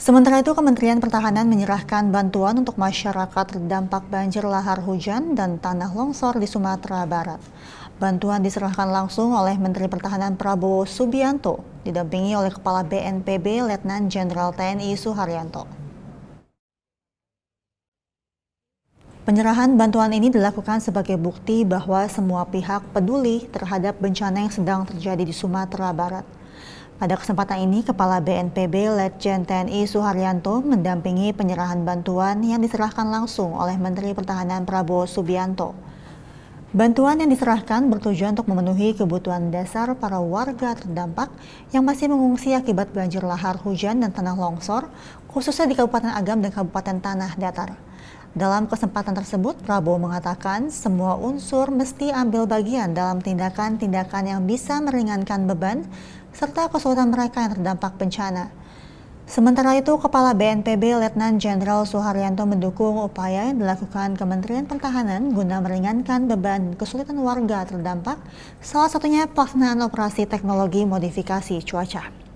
Sementara itu, Kementerian Pertahanan menyerahkan bantuan untuk masyarakat terdampak banjir lahar hujan dan tanah longsor di Sumatera Barat. Bantuan diserahkan langsung oleh Menteri Pertahanan Prabowo Subianto, didampingi oleh Kepala BNPB Letnan Jenderal TNI Suharyanto. Penyerahan bantuan ini dilakukan sebagai bukti bahwa semua pihak peduli terhadap bencana yang sedang terjadi di Sumatera Barat. Pada kesempatan ini, Kepala BNPB Letjen TNI Suharyanto mendampingi penyerahan bantuan yang diserahkan langsung oleh Menteri Pertahanan Prabowo Subianto. Bantuan yang diserahkan bertujuan untuk memenuhi kebutuhan dasar para warga terdampak yang masih mengungsi akibat banjir lahar hujan dan tanah longsor, khususnya di Kabupaten Agam dan Kabupaten Tanah Datar. Dalam kesempatan tersebut, Prabowo mengatakan semua unsur mesti ambil bagian dalam tindakan-tindakan yang bisa meringankan beban serta kesulitan mereka yang terdampak bencana. Sementara itu, Kepala BNPB Letnan Jenderal Soeharyanto mendukung upaya yang dilakukan Kementerian Pertahanan guna meringankan beban kesulitan warga terdampak, salah satunya pelaksanaan operasi teknologi modifikasi cuaca.